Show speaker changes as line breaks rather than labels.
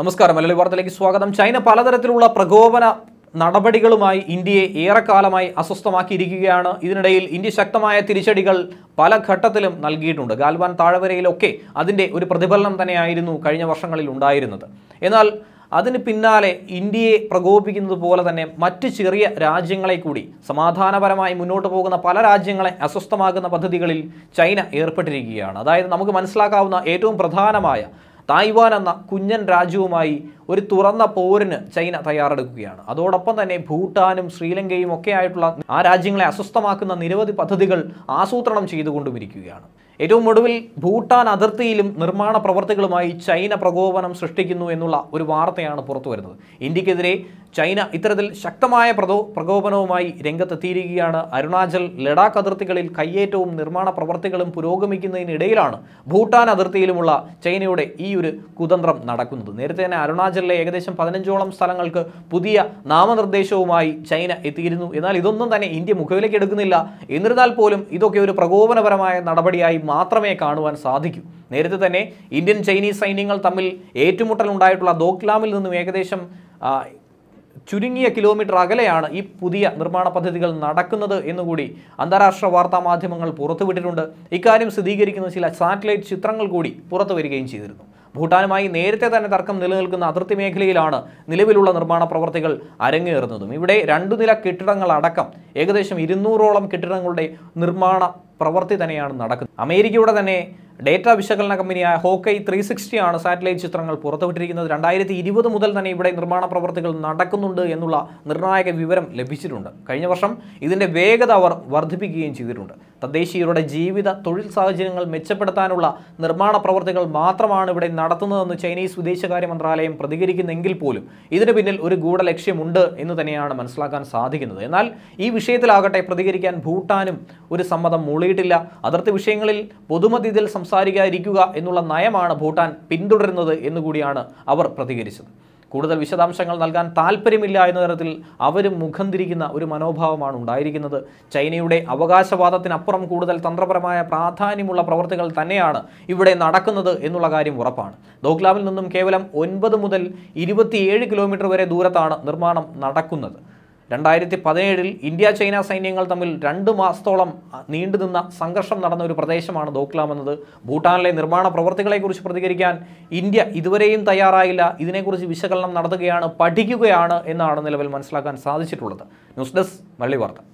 നമസ്കാരം മലയാളി വാർത്തയിലേക്ക് സ്വാഗതം ചൈന പലതരത്തിലുള്ള പ്രകോപന നടപടികളുമായി ഇന്ത്യയെ ഏറെക്കാലമായി അസ്വസ്ഥമാക്കിയിരിക്കുകയാണ് ഇതിനിടയിൽ ഇന്ത്യ ശക്തമായ തിരിച്ചടികൾ പല ഘട്ടത്തിലും നൽകിയിട്ടുണ്ട് ഗാൽവാൻ താഴ്വരയിലൊക്കെ അതിൻ്റെ ഒരു പ്രതിഫലനം തന്നെയായിരുന്നു കഴിഞ്ഞ വർഷങ്ങളിൽ ഉണ്ടായിരുന്നത് എന്നാൽ അതിന് പിന്നാലെ ഇന്ത്യയെ പ്രകോപിക്കുന്നത് പോലെ തന്നെ മറ്റ് ചെറിയ രാജ്യങ്ങളെ കൂടി സമാധാനപരമായി മുന്നോട്ട് പോകുന്ന പല രാജ്യങ്ങളെ അസ്വസ്ഥമാക്കുന്ന പദ്ധതികളിൽ ചൈന ഏർപ്പെട്ടിരിക്കുകയാണ് അതായത് നമുക്ക് മനസ്സിലാക്കാവുന്ന ഏറ്റവും പ്രധാനമായ തായ്വാൻ എന്ന കുഞ്ഞൻ രാജ്യവുമായി ഒരു തുറന്ന പോരിന് ചൈന തയ്യാറെടുക്കുകയാണ് അതോടൊപ്പം തന്നെ ഭൂട്ടാനും ശ്രീലങ്കയും ഒക്കെ ആയിട്ടുള്ള ആ രാജ്യങ്ങളെ അസ്വസ്ഥമാക്കുന്ന നിരവധി പദ്ധതികൾ ആസൂത്രണം ചെയ്തുകൊണ്ടുമിരിക്കുകയാണ് ഏറ്റവും ഒടുവിൽ ഭൂട്ടാൻ അതിർത്തിയിലും നിർമ്മാണ പ്രവർത്തികളുമായി ചൈന പ്രകോപനം സൃഷ്ടിക്കുന്നു എന്നുള്ള ഒരു വാർത്തയാണ് പുറത്തു വരുന്നത് ഇന്ത്യക്കെതിരെ ചൈന ഇത്തരത്തിൽ ശക്തമായ പ്രതോ പ്രകോപനവുമായി രംഗത്തെത്തിയിരിക്കുകയാണ് അരുണാചൽ ലഡാക്ക് അതിർത്തികളിൽ കയ്യേറ്റവും നിർമ്മാണ പ്രവർത്തികളും പുരോഗമിക്കുന്നതിനിടയിലാണ് ഭൂട്ടാൻ അതിർത്തിയിലുമുള്ള ചൈനയുടെ ഈ ഒരു കുതന്ത്രം നടക്കുന്നത് നേരത്തെ തന്നെ അരുണാചലിലെ ഏകദേശം പതിനഞ്ചോളം സ്ഥലങ്ങൾക്ക് പുതിയ നാമനിർദ്ദേശവുമായി ചൈന എത്തിയിരുന്നു എന്നാൽ ഇതൊന്നും തന്നെ ഇന്ത്യ മുഖവിലേക്ക് എടുക്കുന്നില്ല എന്നിരുന്നാൽ പോലും ഇതൊക്കെ ഒരു പ്രകോപനപരമായ നടപടിയായി മാത്രമേ കാണുവാൻ സാധിക്കൂ നേരത്തെ തന്നെ ഇന്ത്യൻ ചൈനീസ് സൈന്യങ്ങൾ തമ്മിൽ ഏറ്റുമുട്ടൽ ഉണ്ടായിട്ടുള്ള ദോക്ലാമിൽ നിന്നും ഏകദേശം ചുരുങ്ങിയ കിലോമീറ്റർ അകലെയാണ് ഈ പുതിയ നിർമ്മാണ പദ്ധതികൾ നടക്കുന്നത് എന്നുകൂടി അന്താരാഷ്ട്ര വാർത്താ മാധ്യമങ്ങൾ പുറത്തുവിട്ടിട്ടുണ്ട് ഇക്കാര്യം സ്ഥിരീകരിക്കുന്ന ചില സാറ്റലൈറ്റ് ചിത്രങ്ങൾ കൂടി പുറത്തു വരികയും ചെയ്തിരുന്നു ഭൂട്ടാനുമായി നേരത്തെ തന്നെ തർക്കം നിലനിൽക്കുന്ന അതിർത്തി മേഖലയിലാണ് നിലവിലുള്ള നിർമ്മാണ പ്രവർത്തികൾ അരങ്ങേറുന്നതും ഇവിടെ രണ്ടു നില കെട്ടിടങ്ങളടക്കം ഏകദേശം ഇരുന്നൂറോളം കെട്ടിടങ്ങളുടെ നിർമ്മാണ പ്രവൃത്തി തന്നെയാണ് നടക്കുന്നത് അമേരിക്കയുടെ തന്നെ ഡേറ്റ വിശകലന കമ്പനിയായ ഹോക്കൈ ത്രീ സിക്സ്റ്റിയാണ് സാറ്റലൈറ്റ് ചിത്രങ്ങൾ പുറത്തുവിട്ടിരിക്കുന്നത് രണ്ടായിരത്തി ഇരുപത് മുതൽ തന്നെ ഇവിടെ നിർമ്മാണ പ്രവർത്തികൾ നടക്കുന്നുണ്ട് എന്നുള്ള നിർണായക വിവരം ലഭിച്ചിട്ടുണ്ട് കഴിഞ്ഞ വർഷം ഇതിൻ്റെ വേഗത അവർ വർദ്ധിപ്പിക്കുകയും ചെയ്തിട്ടുണ്ട് തദ്ദേശീയരുടെ ജീവിത തൊഴിൽ സാഹചര്യങ്ങൾ മെച്ചപ്പെടുത്താനുള്ള നിർമ്മാണ പ്രവർത്തികൾ മാത്രമാണ് ഇവിടെ നടത്തുന്നതെന്ന് ചൈനീസ് വിദേശകാര്യ മന്ത്രാലയം പ്രതികരിക്കുന്നെങ്കിൽ പോലും ഇതിന് പിന്നിൽ ഒരു ഗൂഢ ലക്ഷ്യമുണ്ട് എന്ന് തന്നെയാണ് മനസ്സിലാക്കാൻ സാധിക്കുന്നത് എന്നാൽ ഈ വിഷയത്തിലാകട്ടെ പ്രതികരിക്കാൻ ഭൂട്ടാനും ഒരു സമ്മതം മൂളിയിട്ടില്ല അതിർത്തി വിഷയങ്ങളിൽ പൊതുമതിയിൽ സംസ്ഥാന സംസാരിക്കാതിരിക്കുക എന്നുള്ള നയമാണ് ഭൂട്ടാൻ പിന്തുടരുന്നത് എന്നുകൂടിയാണ് അവർ പ്രതികരിച്ചത് കൂടുതൽ വിശദാംശങ്ങൾ നൽകാൻ താല്പര്യമില്ല എന്ന തരത്തിൽ അവരും മുഖം തിരിക്കുന്ന ഒരു മനോഭാവമാണ് ഉണ്ടായിരിക്കുന്നത് ചൈനയുടെ അവകാശവാദത്തിനപ്പുറം കൂടുതൽ തന്ത്രപരമായ പ്രാധാന്യമുള്ള പ്രവർത്തികൾ തന്നെയാണ് ഇവിടെ നടക്കുന്നത് എന്നുള്ള കാര്യം ഉറപ്പാണ് ദോക്ലാമിൽ നിന്നും കേവലം ഒൻപത് മുതൽ ഇരുപത്തിയേഴ് കിലോമീറ്റർ വരെ ദൂരത്താണ് നിർമ്മാണം നടക്കുന്നത് രണ്ടായിരത്തി പതിനേഴിൽ ഇന്ത്യ ചൈന സൈന്യങ്ങൾ തമ്മിൽ രണ്ട് മാസത്തോളം നീണ്ടുനിന്ന സംഘർഷം നടന്ന ഒരു പ്രദേശമാണ് ദോക്ലാം എന്നത് ഭൂട്ടാനിലെ നിർമ്മാണ പ്രവർത്തികളെക്കുറിച്ച് പ്രതികരിക്കാൻ ഇന്ത്യ ഇതുവരെയും തയ്യാറായില്ല ഇതിനെക്കുറിച്ച് വിശകലനം നടത്തുകയാണ് പഠിക്കുകയാണ് എന്നാണ് നിലവിൽ മനസ്സിലാക്കാൻ സാധിച്ചിട്ടുള്ളത് ന്യൂസ് ഡെസ്ക് മള്ളി വാർത്ത